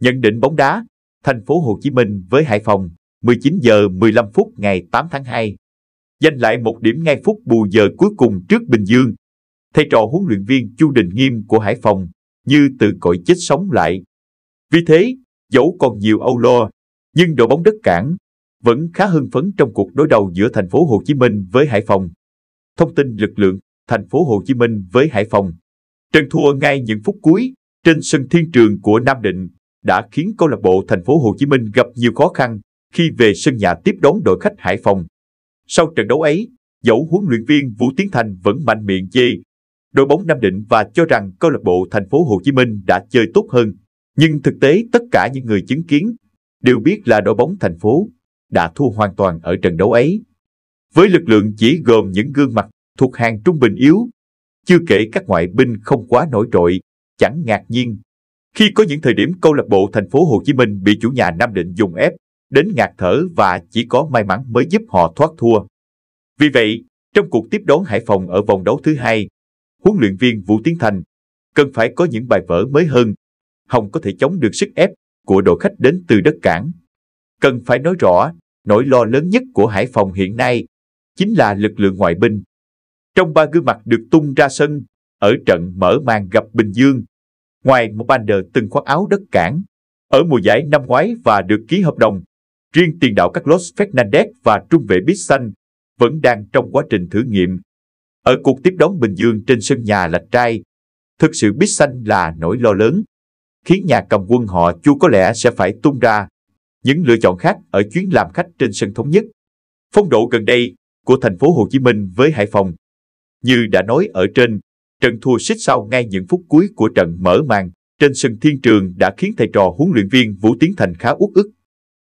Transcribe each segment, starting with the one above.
Nhận định bóng đá, thành phố Hồ Chí Minh với Hải Phòng, 19 giờ 15 phút ngày 8 tháng 2. Giành lại một điểm ngay phút bù giờ cuối cùng trước Bình Dương. Thầy trò huấn luyện viên Chu Đình Nghiêm của Hải Phòng như từ cõi chết sống lại. Vì thế, dẫu còn nhiều âu lo, nhưng đội bóng đất cảng vẫn khá hưng phấn trong cuộc đối đầu giữa thành phố Hồ Chí Minh với Hải Phòng. Thông tin lực lượng thành phố Hồ Chí Minh với Hải Phòng. Trận thua ngay những phút cuối trên sân thiên trường của Nam Định đã khiến câu lạc bộ thành phố Hồ Chí Minh gặp nhiều khó khăn khi về sân nhà tiếp đón đội khách Hải Phòng. Sau trận đấu ấy, dẫu huấn luyện viên Vũ Tiến Thành vẫn mạnh miệng chê đội bóng Nam Định và cho rằng câu lạc bộ thành phố Hồ Chí Minh đã chơi tốt hơn, nhưng thực tế tất cả những người chứng kiến đều biết là đội bóng thành phố đã thua hoàn toàn ở trận đấu ấy. Với lực lượng chỉ gồm những gương mặt thuộc hàng trung bình yếu, chưa kể các ngoại binh không quá nổi trội, chẳng ngạc nhiên khi có những thời điểm câu lạc bộ thành phố Hồ Chí Minh bị chủ nhà Nam Định dùng ép, đến ngạt thở và chỉ có may mắn mới giúp họ thoát thua. Vì vậy, trong cuộc tiếp đón Hải Phòng ở vòng đấu thứ hai, huấn luyện viên Vũ Tiến Thành cần phải có những bài vở mới hơn, hồng có thể chống được sức ép của đội khách đến từ đất cảng. Cần phải nói rõ, nỗi lo lớn nhất của Hải Phòng hiện nay chính là lực lượng ngoại binh. Trong ba gương mặt được tung ra sân, ở trận mở màn gặp Bình Dương, ngoài một Bander từng khoác áo đất cảng ở mùa giải năm ngoái và được ký hợp đồng. Riêng tiền đạo Carlos Fernandez và trung vệ Bít vẫn đang trong quá trình thử nghiệm. Ở cuộc tiếp đón Bình Dương trên sân nhà Lạch Trai, thực sự Bít là nỗi lo lớn, khiến nhà cầm quân họ Chu có lẽ sẽ phải tung ra những lựa chọn khác ở chuyến làm khách trên sân thống nhất. Phong độ gần đây của thành phố Hồ Chí Minh với Hải Phòng. Như đã nói ở trên, Trận thua xích sao ngay những phút cuối của trận mở màn trên sân thiên trường đã khiến thầy trò huấn luyện viên Vũ Tiến Thành khá uất ức.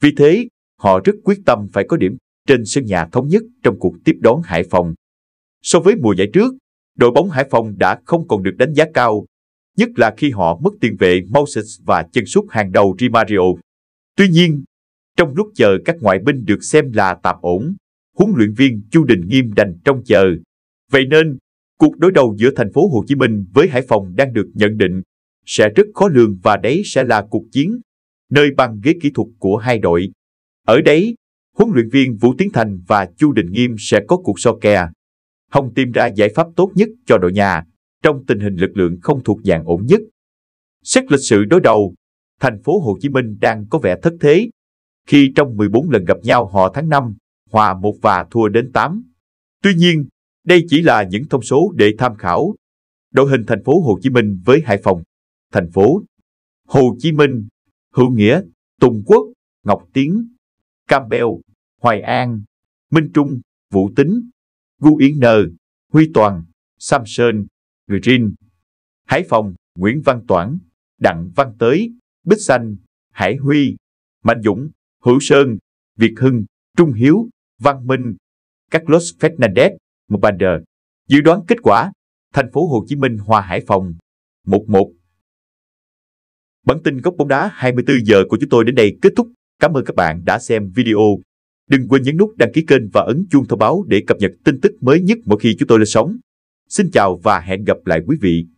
Vì thế, họ rất quyết tâm phải có điểm trên sân nhà thống nhất trong cuộc tiếp đón Hải Phòng. So với mùa giải trước, đội bóng Hải Phòng đã không còn được đánh giá cao, nhất là khi họ mất tiền vệ Moses và chân sút hàng đầu Rimario. Tuy nhiên, trong lúc chờ các ngoại binh được xem là tạm ổn, huấn luyện viên Chu Đình Nghiêm đành trong chờ. Vậy nên, cuộc đối đầu giữa thành phố Hồ Chí Minh với Hải Phòng đang được nhận định sẽ rất khó lường và đấy sẽ là cuộc chiến nơi băng ghế kỹ thuật của hai đội. Ở đấy, huấn luyện viên Vũ Tiến Thành và Chu Đình Nghiêm sẽ có cuộc so kè. Hồng tìm ra giải pháp tốt nhất cho đội nhà trong tình hình lực lượng không thuộc dạng ổn nhất. Xét lịch sử đối đầu, thành phố Hồ Chí Minh đang có vẻ thất thế khi trong 14 lần gặp nhau họ tháng 5, hòa một và thua đến 8. Tuy nhiên, đây chỉ là những thông số để tham khảo. Đội hình thành phố Hồ Chí Minh với Hải Phòng, thành phố Hồ Chí Minh, Hữu Nghĩa, Tùng Quốc, Ngọc Tiến, Campbell, Hoài An, Minh Trung, Vũ Tính, Gu Yến Nờ, Huy Toàn, Samson, Green, Hải Phòng, Nguyễn Văn Toản, Đặng Văn Tới, Bích Xanh, Hải Huy, Mạnh Dũng, Hữu Sơn, Việt Hưng, Trung Hiếu, Văn Minh, Carlos Fernandez, Mbander. Dự đoán kết quả, thành phố Hồ Chí Minh hòa Hải Phòng 1-1. Bản tin góc bóng đá 24 giờ của chúng tôi đến đây kết thúc. Cảm ơn các bạn đã xem video. Đừng quên nhấn nút đăng ký kênh và ấn chuông thông báo để cập nhật tin tức mới nhất mỗi khi chúng tôi lên sóng. Xin chào và hẹn gặp lại quý vị